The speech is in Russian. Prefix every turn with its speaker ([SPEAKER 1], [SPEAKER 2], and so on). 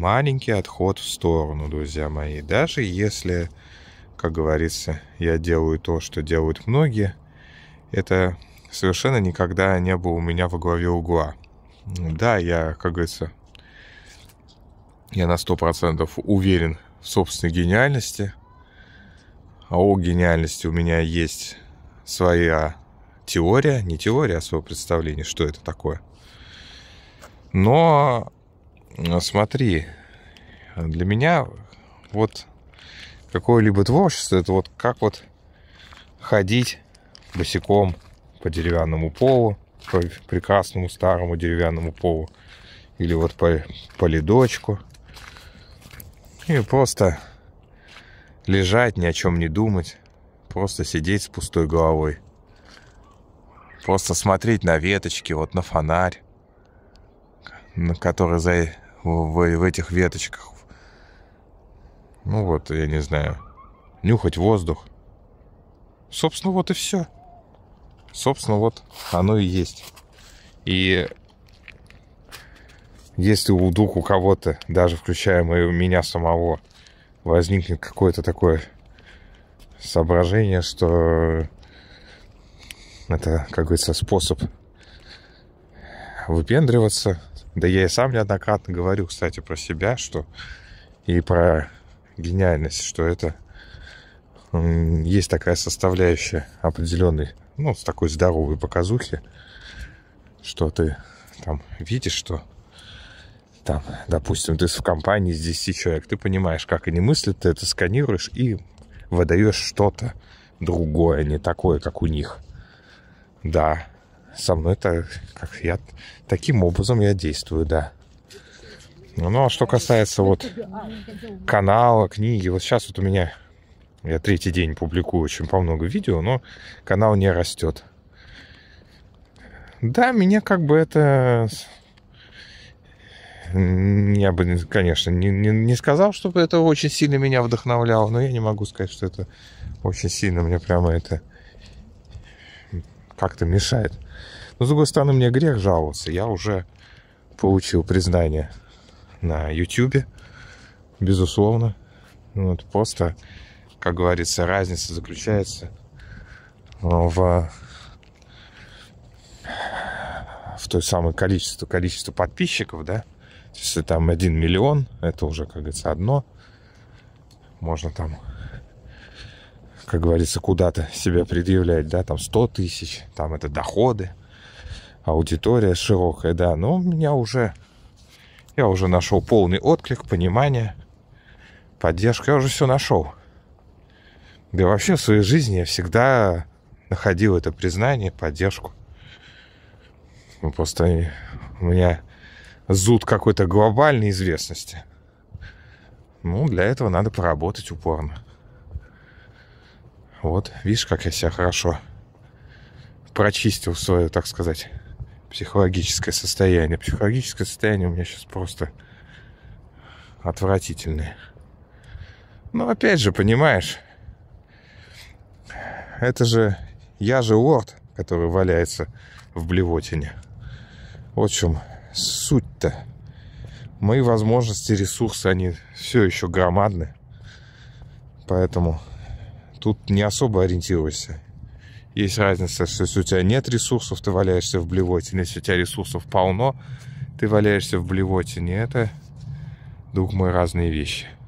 [SPEAKER 1] маленький отход в сторону, друзья мои. Даже если, как говорится, я делаю то, что делают многие, это совершенно никогда не было у меня во главе угла. Да, я, как говорится, я на 100% уверен в собственной гениальности. А о гениальности у меня есть своя теория, не теория, а свое представление, что это такое. Но Э, смотри, для меня вот какое-либо творчество, это вот как вот ходить босиком по деревянному полу, по прекрасному старому деревянному полу, или вот по, по ледочку, и просто лежать, ни о чем не думать, просто сидеть с пустой головой, просто смотреть на веточки, вот на фонарь, на который за, в, в этих веточках. Ну вот, я не знаю. Нюхать воздух. Собственно, вот и все. Собственно, вот оно и есть. И если у дух у кого-то, даже включая мою, меня самого, возникнет какое-то такое соображение, что это, как говорится, способ выпендриваться, да я и сам неоднократно говорю, кстати, про себя, что и про гениальность, что это есть такая составляющая определенной, ну, с такой здоровой показухи, что ты там видишь, что там, допустим, ты в компании с 10 человек, ты понимаешь, как они мыслят, ты это сканируешь и выдаешь что-то другое, не такое, как у них. Да, со мной это как я, таким образом я действую, да. Ну, а что касается вот канала, книги, вот сейчас вот у меня, я третий день публикую очень по много видео, но канал не растет. Да, меня как бы это... Я бы, конечно, не, не, не сказал, чтобы это очень сильно меня вдохновляло, но я не могу сказать, что это очень сильно мне прямо это как-то мешает. Но, с другой стороны, мне грех жаловаться. Я уже получил признание на YouTube, безусловно. Вот просто, как говорится, разница заключается в, в той самой количество, количество подписчиков, да. Если там 1 миллион, это уже, как говорится, одно. Можно там как говорится, куда-то себя предъявлять, да, там 100 тысяч, там это доходы, аудитория широкая, да, но у меня уже, я уже нашел полный отклик, понимание, поддержка, я уже все нашел. Да и вообще в своей жизни я всегда находил это признание, поддержку. Ну, просто у меня зуд какой-то глобальной известности. Ну, для этого надо поработать упорно. Вот, видишь, как я себя хорошо прочистил свое, так сказать, психологическое состояние. Психологическое состояние у меня сейчас просто отвратительное. Но опять же, понимаешь, это же я же лорд, который валяется в блевотине. Вот в чем суть-то. Мои возможности, ресурсы, они все еще громадны. Поэтому тут не особо ориентируйся. Есть разница, что если у тебя нет ресурсов, ты валяешься в блевотине. Если у тебя ресурсов полно, ты валяешься в блевотине. Это, друг мой, разные вещи.